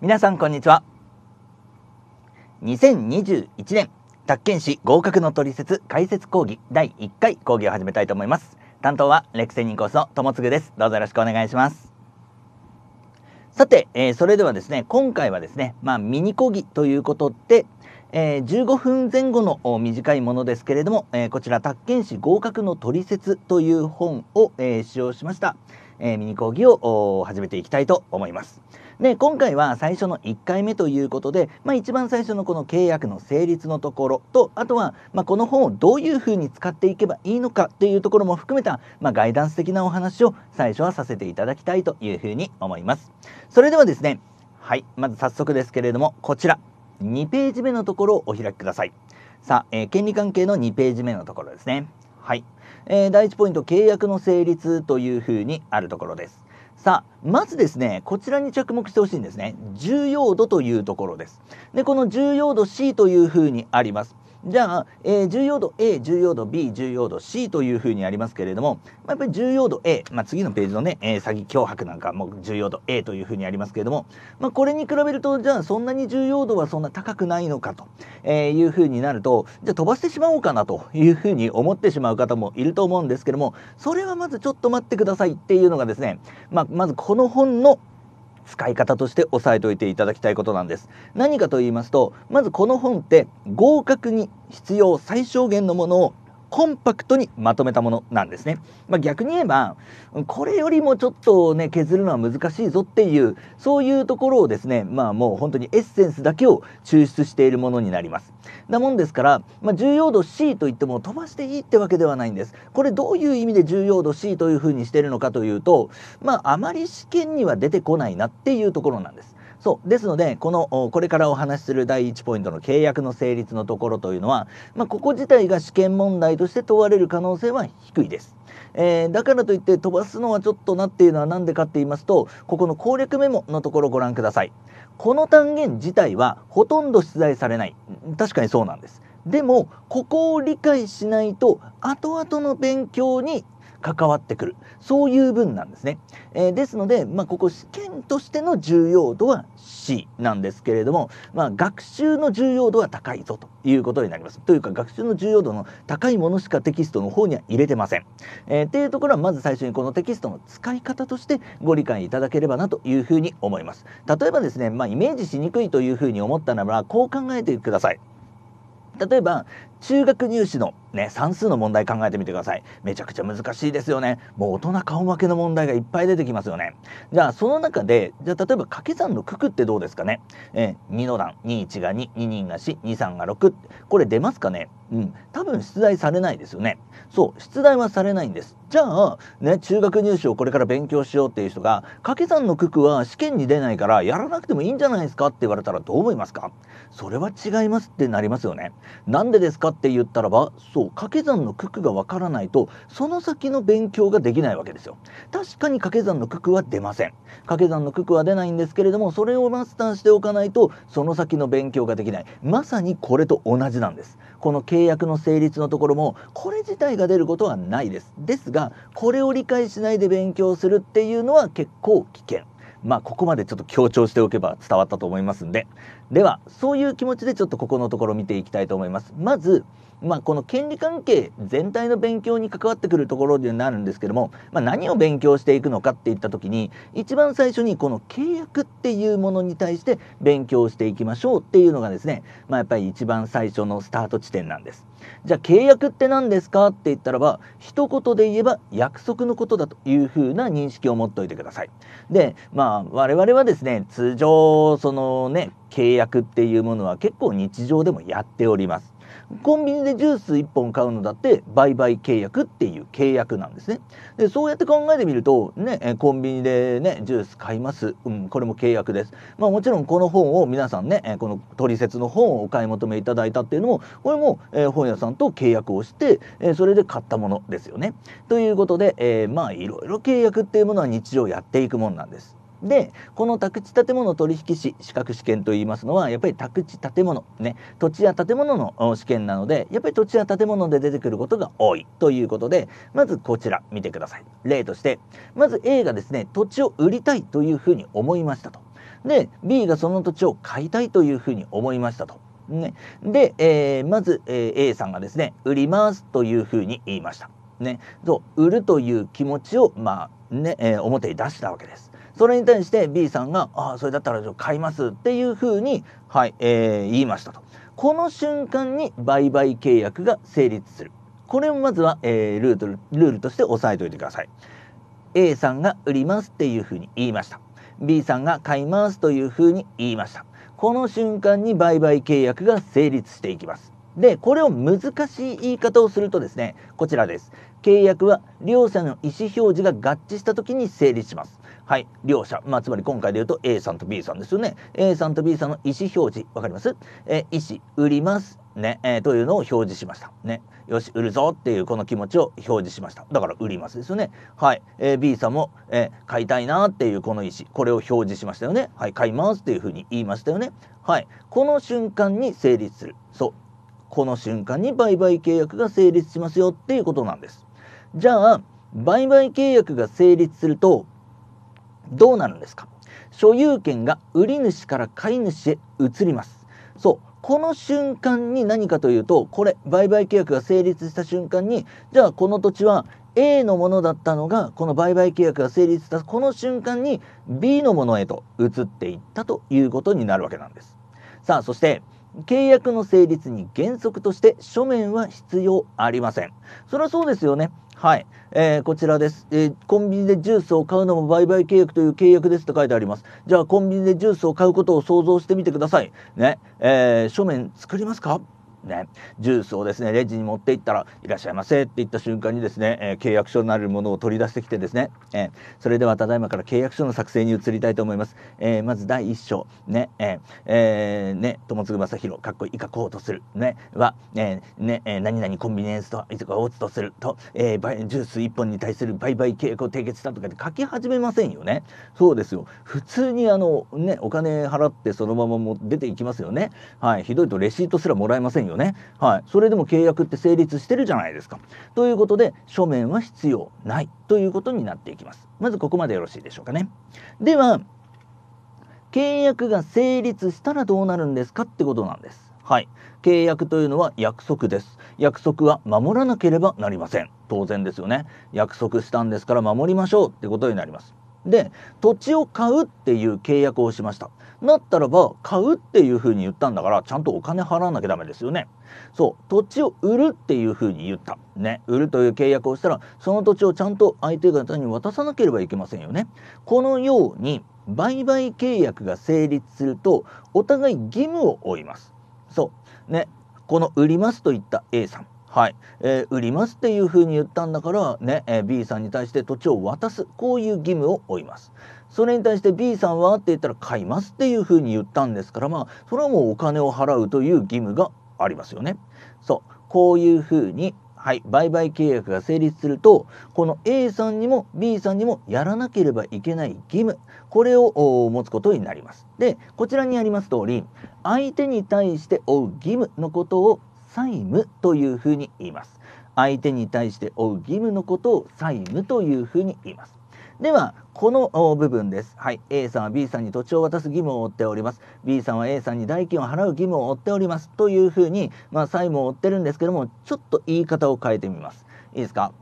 皆さんこんにちは2021年宅建士合格の取説解説講義第1回講義を始めたいと思います担当はレクセニンコースの友もですどうぞよろしくお願いしますさて、えー、それではですね今回はですねまあミニ講義ということでえー、15分前後の短いものですけれども、えー、こちら「宅建士合格の取説」という本を、えー、使用しました、えミニ講義を始めていきたいと思います。で今回は最初の1回目ということで、まあ、一番最初のこの契約の成立のところとあとは、まあ、この本をどういうふうに使っていけばいいのかというところも含めた、まあ、ガイダンス的なお話を最初はさせていただきたいというふうに思います。それではですねはいまず早速ですけれどもこちら2ページ目のところをお開きください。さあ、えー、権利関係の2ページ目のところですね。はい、えー、第1ポイント契約の成立というふうにあるところです。さあ、まずですね、こちらに着目してほしいんですね。重要度というところです。で、この重要度 C というふうにあります。じゃあ、えー、重要度 A 重要度 B 重要度 C というふうにありますけれども、まあ、やっぱり重要度 A、まあ、次のページのね、えー、詐欺脅迫なんかも重要度 A というふうにありますけれども、まあ、これに比べるとじゃあそんなに重要度はそんな高くないのかと、えいうふうになるとじゃあ飛ばしてしまおうかなというふうに思ってしまう方もいると思うんですけどもそれはまずちょっと待ってくださいっていうのがですね、ままずこの本の使い方として押さえておいていただきたいことなんです何かと言いますとまずこの本って合格に必要最小限のものをコンパクトにまとめたものなんですね。まあ、逆に言えばこれよりもちょっとね削るのは難しいぞっていうそういうところをですねまあもう本当にエッセンスだけを抽出しているものになります。なもんですから、まあ、重要度 C といっても飛ばしていいってわけではないんです。これどういう意味で重要度 C というふうにしてるのかというとまああまり試験には出てこないなっていうところなんです。そうですのでこのこれからお話しする第1ポイントの契約の成立のところというのは、まあ、ここ自体が試験問題として問われる可能性は低いです。えー、だからといって飛ばすのはちょっとなっていうのは何でかって言いますとここの攻略メモのところをご覧くださいこの単元自体はほとんど出題されない確かにそうなんですでもここを理解しないと後々の勉強に関わってくるそういう文なんですね、えー、ですので、まあ、ここ試験としての重要度は C なんですけれども、まあ、学習の重要度は高いぞということになりますというか学習の重要度の高いものしかテキストの方には入れてません、えー、っていうところはまず最初にこのテキストの使い方としてご理解いただければなというふうに思います例えばですね、まあ、イメージしにくいというふうに思ったならばこう考えてください例えば中学入試のね、算数の問題考えてみてください。めちゃくちゃ難しいですよね。もう大人顔負けの問題がいっぱい出てきますよね。じゃあ、その中で、じゃあ、例えば掛け算の九九ってどうですかね。え2の段、21が2、2が4、2、3が6。これ出ますかねうん。多分出題されないですよね。そう、出題はされないんです。じゃあ、ね、中学入試をこれから勉強しようっていう人が、掛け算の九九は試験に出ないからやらなくてもいいんじゃないですかって言われたらどう思いますかそれは違いますってなりますよね。なんでですかって言ったらばそう掛け算の九九がわからないとその先の勉強ができないわけですよ確かに掛け算の九九は出ません掛け算の九九は出ないんですけれどもそれをマスターしておかないとその先の勉強ができないまさにこれと同じなんですこの契約の成立のところもこれ自体が出ることはないですですがこれを理解しないで勉強するっていうのは結構危険まあ、ここまでちょっと強調しておけば伝わったと思いますんでではそういう気持ちでちょっとここのところ見ていきたいと思いますまずまあ、この権利関係全体の勉強に関わってくるところになるんですけども、まあ、何を勉強していくのかっていった時に一番最初にこの契約っていうものに対して勉強していきましょうっていうのがですね、まあ、やっぱり一番最初のスタート地点なんです。じゃあ契約って何ですかって言ったらば一言で言えば約束のことだというふうな認識を持っておいてください。でまあ我々はですね通常そのね契約っていうものは結構日常でもやっております。コンビニでジュース1本買うのだって売買契約っていう契約なんですね。でそうやって考えてみるとねコンビニでねジュース買います、うん、これも契約です。まあ、もちろんこの本を皆さんねこの取説の本をお買い求めいただいたっていうのもこれも、え本屋さんと契約をして、えそれで買ったものですよね。ということで、えまあいろいろ契約っていうものは日常やっていくもんなんです。でこの宅地建物取引士資格試験といいますのはやっぱり宅地建物ね土地や建物の試験なのでやっぱり土地や建物で出てくることが多いということでまずこちら見てください例としてまず A がですね土地を売りたいというふうに思いましたとで B がその土地を買いたいというふうに思いましたと。ね、で、えー、まず、え A さんがですね売りますというふうに言いました。ね、そう売るという気持ちを、まあねえー、表に出したわけです。それに対して B さんが「ああそれだったら買います」っていうふうに、はいえー、言いましたと。この瞬間に売買契約が成立する。これをまずは、えー、ルートルールとして押さえておいてください。A さんが売りますっていうふうに言いました。B さんが買いますというふうに言いました。この瞬間に売買契約が成立していきます。で、これを難しい言い方をするとですね、こちらです。契約は両者の意思表示が合致した時に成立します。はい、両者、まあ、つまり今回で言うと A さんと B さんですよね。A さんと B さんの意思表示、わかりますえ意思、売ります。ね、えー、というのを表示しました。ね。よし、売るぞっていうこの気持ちを表示しました。だから売りますですよね。はい。えー、B さんも、えー、買いたいなっていうこの意思、これを表示しましたよね。はい、買いますっていうふうに言いましたよね。はい。この瞬間に成立する。そう。この瞬間に売買契約が成立しますよっていうことなんです。じゃあ、売買契約が成立すると、どうなるんですか所有権が売り主から買い主へ移ります。そう。この瞬間に何かというと、これ、売買契約が成立した瞬間に、じゃあこの土地は A のものだったのが、この売買契約が成立したこの瞬間に B のものへと移っていったということになるわけなんです。さあ、そして、契約の成立に原則として書面は必要ありません。それはそうですよね。はい。えー、こちらです、えー、コンビニでジュースを買うのも売買契約という契約ですと書いてあります。じゃあ、コンビニでジュースを買うことを想像してみてください。ね。えー、書面作りますかね、ジュースをですね、レジに持って行ったら、いらっしゃいませって言った瞬間にですね、えー、契約書なるものを取り出してきてですね、えー、それではただいまから契約書の作成に移りたいと思います。えー、まず第1章、ね、えー、えー、ね、友次正宏、かっこいいかこうとする、ね、は、えー、ね、えー、何々コンビニエンスと、いつかおつとすると、えー、ジュース1本に対する売買契約を締結したとかって書き始めませんよね。そうですよ。普通にあの、ね、お金払ってそのままも出ていきますよね。はい、ひどいとレシートすらもらえませんよよね。はい、それでも契約って成立してるじゃないですか。ということで書面は必要ないということになっていきます。まずここまでよろしいでしょうかね。では契約が成立したらどうなるんですかってことなんです。はい、契約というのは約束です。約束は守らなければなりません。当然ですよね。約束したんですから守りましょうってことになります。で土地を買うっていう契約をしましたなったらば買うっていうふうに言ったんだからちゃんとお金払わなきゃダメですよね。そう土地を売るっていうふうに言った、ね、売るという契約をしたらその土地をちゃんと相手方に渡さなければいけませんよね。このように売買契約が成立するとお互い義務を負います。そうねこの売りますと言った A さんはい、えー、売りますっていうふうに言ったんだからね、えー、B さんに対して土地を渡すこういう義務を負います。それに対して B さんはって言ったら買いますっていうふうに言ったんですからまあそれはもうお金を払うという義務がありますよね。そうこういうふうにはい売買契約が成立するとこの A さんにも B さんにもやらなければいけない義務これを持つことになります。でこちらにあります通り相手に対して負う義務のことを債務というふうに言います。相手に対して負う義務のことを債務というふうに言います。では、この部分です。はい。A さんは B さんに土地を渡す義務を負っております。B さんは A さんに代金を払う義務を負っております。というふうに、まあ、債務を負ってるんですけども、ちょっと言い方を変えてみます。いいですか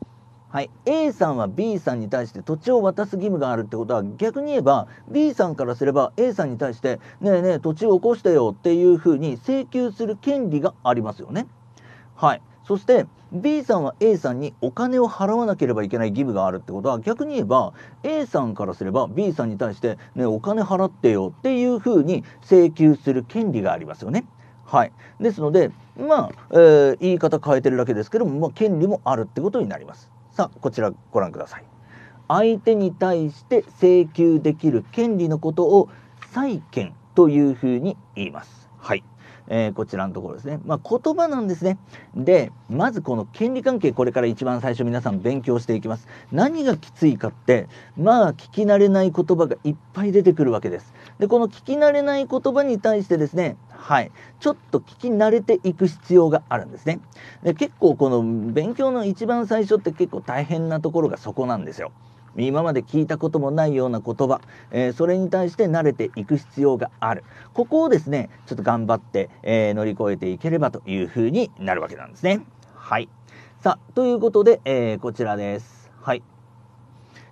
はい、A さんは B さんに対して土地を渡す義務があるってことは逆に言えば B さんからすれば A さんに対して「ねえねえ土地を起こしてよ」っていうふうに請求する権利がありますよね。はい、そして B さんは A さんにお金を払わなければいけない義務があるってことは逆に言えば A さんからすれば B さんに対して、ね、お金払ってよっていうふうに請求する権利がありますよね。はい、ですのでまあ、えー、言い方変えてるだけですけども、まあ、権利もあるってことになります。さあこちらご覧ください。相手に対して請求できる権利のことを債権というふうに言います。はいえー、こちらのところですね。まあ、言葉なんですね。で、まずこの権利関係、これから一番最初皆さん勉強していきます。何がきついかって、まあ、聞き慣れない言葉がいっぱい出てくるわけです。で、この聞き慣れない言葉に対してですね、はい、ちょっと聞き慣れていく必要があるんですね。で、結構この勉強の一番最初って結構大変なところがそこなんですよ。今まで聞いたこともないような言葉、えー、それに対して慣れていく必要があるここをですねちょっと頑張って、えー、乗り越えていければというふうになるわけなんですね。はいさあということで、えー、こちらです。はい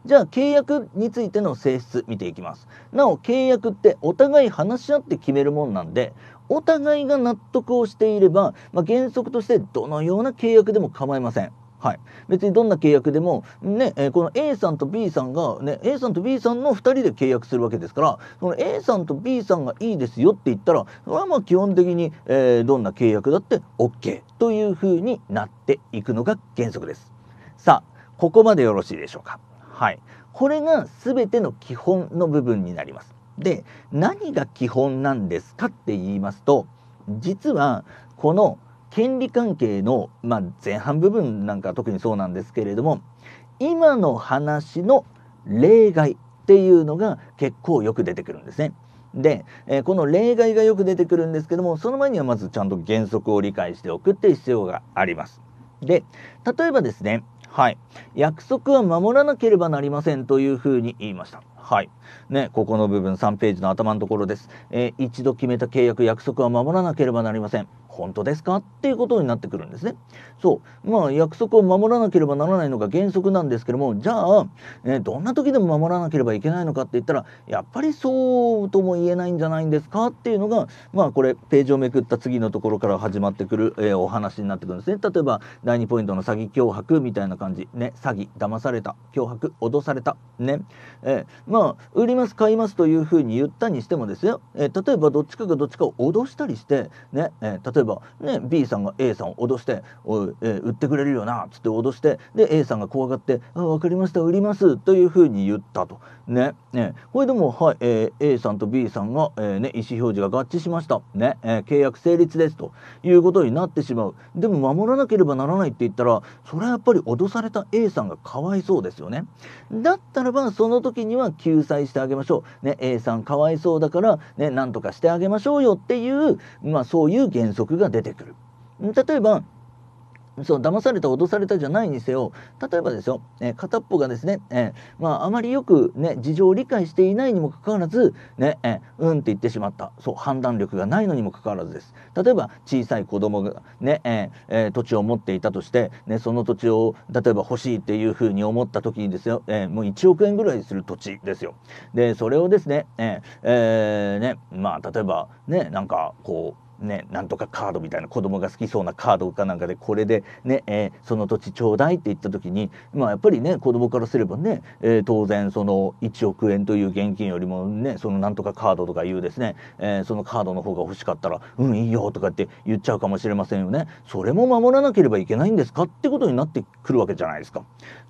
じゃあ契約についての性質見ていきます。なお契約ってお互い話し合って決めるもんなんでお互いが納得をしていれば、まあ、原則としてどのような契約でも構いません。はい、別にどんな契約でも、ねえー、この A さんと B さんが、ね、A さんと B さんの2人で契約するわけですからその A さんと B さんがいいですよって言ったらそれはまあ基本的に、えー、どんな契約だって OK というふうになっていくのが原則です。さあここまでよろしいでしょうか。はい、これが全ての基本の部分になります。で何が基本なんですかって言いますと実はこの「権利関係の、まあ、前半部分なんか特にそうなんですけれども今の話の例外っていうのが結構よく出てくるんですね。で、えー、この例外がよく出てくるんですけどもその前にはまずちゃんと原則を理解しておくっていう必要があります。で例えばですねはい約束は守らなければなりませんというふうに言いました。はい。ね、ここの部分3ページの頭のところです。えー、一度決めた契約、約束は守らなければなりません。本当ですかっていうことになってくるんですね。そうまあ約束を守らなければならないのが原則なんですけどもじゃあ、ね、どんな時でも守らなければいけないのかって言ったらやっぱりそうとも言えないんじゃないんですかっていうのがまあこれページをめくった次のところから始まってくる、えー、お話になってくるんですね。例えば第2ポイントの詐欺脅迫みたいな感じね詐欺騙された脅迫脅されたね、えー、まあ売ります買いますというふうに言ったにしてもですよ、え例えばどっちかがどっちかを脅したりしてね、え例えば例えば、ね、B さんが A さんを脅して「おい、えー、売ってくれるよな」っつって脅してで A さんが怖がって「あ分かりました売ります」というふうに言ったと。ねねこれでも、はいえー、A さんと B さんが、えーね、意思表示が合致しました、ねえー、契約成立ですということになってしまうでも守らなければならないって言ったらそれはやっぱり脅された A さんがかわいそうですよね。だったらばその時には救済してあげましょう。ね、A さんかわいそうだから、ね、何とかしてあげましょうよっていう、まあ、そういう原則が出てくる。例えばそう騙された脅されたじゃないにせよ例えばですよ、えー、片っぽがですね、えー、まあ、あまりよく、ね、事情を理解していないにもかかわらず、ねえー、うんって言ってしまったそう判断力がないのにもかかわらずです例えば小さい子供がね、え土地を持っていたとして、ね、その土地を例えば欲しいっていうふうに思った時にですよ、えもう1億円ぐらいする土地ですよでそれをですねえー、ええー、ねまあ、例えばねなんかこうね、なんとかカードみたいな子供が好きそうなカードかなんかでこれでね、えー、その土地ちょうだいって言った時に、まあ、やっぱりね子供からすればね、えー、当然その1億円という現金よりもねそのなんとかカードとかいうですね、えー、そのカードの方が欲しかったら「うんいいよ」とかって言っちゃうかもしれませんよね。それも守らなければいけないんですかってことになってくるわけじゃないですか。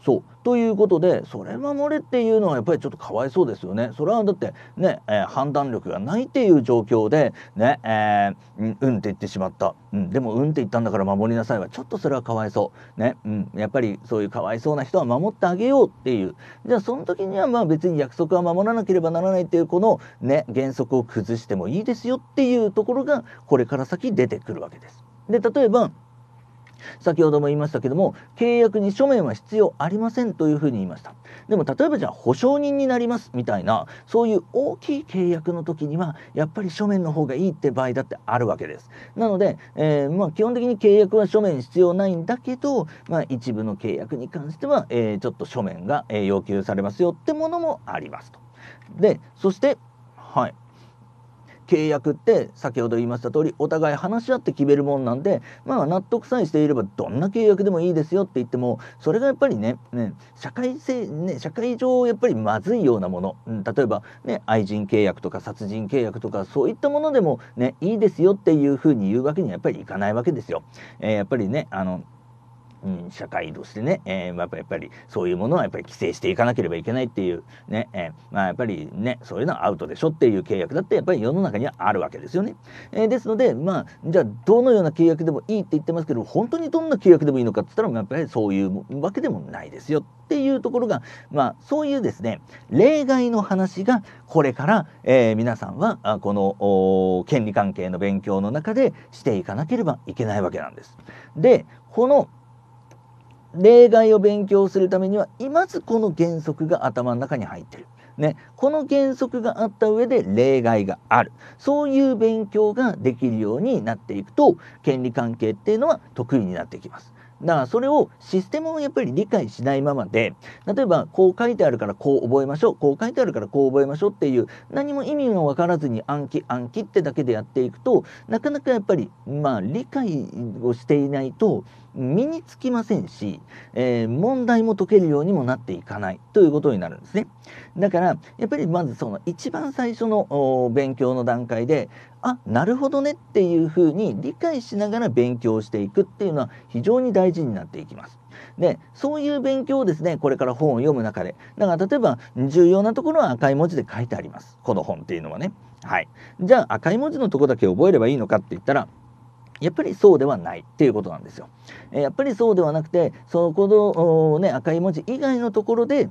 そうということでそれ守れっていうのはやっぱりちょっとかわいそうですよね。それはだってね、え判断力がないっていう状況でね、えーうん、うんって言ってしまった、うん、でもうんって言ったんだから守りなさいはちょっとそれはかわいそう、ねうん、やっぱりそういうかわいそうな人は守ってあげようっていうじゃあその時にはまあ別に約束は守らなければならないっていうこの、ね、原則を崩してもいいですよっていうところがこれから先出てくるわけです。で例えば先ほども言いましたけども契約に書面は必要ありませんというふうに言いましたでも例えばじゃあ保証人になりますみたいなそういう大きい契約の時にはやっぱり書面の方がいいって場合だってあるわけですなので、えー、まあ、基本的に契約は書面必要ないんだけど、まあ、一部の契約に関しては、えー、ちょっと書面が、え要求されますよってものもありますとでそしてはい契約って先ほど言いました通りお互い話し合って決めるもんなんでまあ納得さえしていればどんな契約でもいいですよって言ってもそれがやっぱりね、ね、社会性、ね、社会上やっぱりまずいようなもの、うん、例えば、ね、愛人契約とか殺人契約とかそういったものでも、ね、いいですよっていうふうに言うわけにはやっぱりいかないわけですよ。えー、やっぱりねあのうん、社会としてね、えー、まあ、やっぱりそういうものはやっぱり規制していかなければいけないっていうね、えー、まあ、やっぱりねそういうのはアウトでしょっていう契約だってやっぱり世の中にはあるわけですよね。えー、ですのでまあじゃあどのような契約でもいいって言ってますけど本当にどんな契約でもいいのかって言ったら、やっぱりそういうわけでもないですよっていうところが、まあ、そういうですね例外の話がこれから、え皆さんはこの権利関係の勉強の中でしていかなければいけないわけなんです。でこの例外を勉強するためにはまずこの原則が頭の中に入ってる。ね、この原則があった上で例外があるそういう勉強ができるようになっていくと権利関係っていうのは得意になってきます。だからそれをシステムをやっぱり理解しないままで例えばこう書いてあるからこう覚えましょうこう書いてあるからこう覚えましょうっていう何も意味が分からずに暗記暗記ってだけでやっていくとなかなかやっぱりまあ理解をしていないと身につきませんし、えー、問題も解けるようにもなっていかないということになるんですね。だからやっぱりまずその一番最初の勉強の段階であなるほどねっていうふうに理解しながら勉強していくっていうのは非常に大事になっていきます。でそういう勉強をですねこれから本を読む中でだから例えば重要なところは赤い文字で書いてありますこの本っていうのはね。はい、じゃあ赤い文字のとこだけ覚えればいいのかって言ったらやっぱりそうではないっていうことなんですよ。やっぱりそうではなくてそこの、ね、赤い文字以外のところで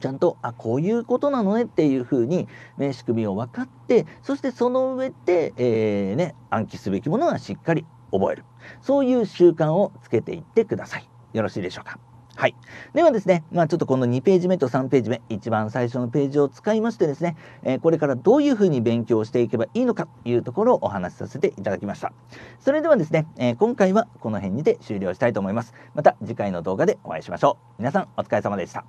ちゃんとあこういうことなのねっていうふうに、ね、仕組みを分かってそしてその上で、えー、ね、暗記すべきものはしっかり覚えるそういう習慣をつけていってください。よろしいでしょうか。はい。ではですね、まあちょっとこの2ページ目と3ページ目、一番最初のページを使いましてですね、えー、これからどういうふうに勉強していけばいいのかというところをお話しさせていただきました。それではですね、えー、今回はこの辺にて終了したいと思います。また次回の動画でお会いしましょう。皆さんお疲れ様でした。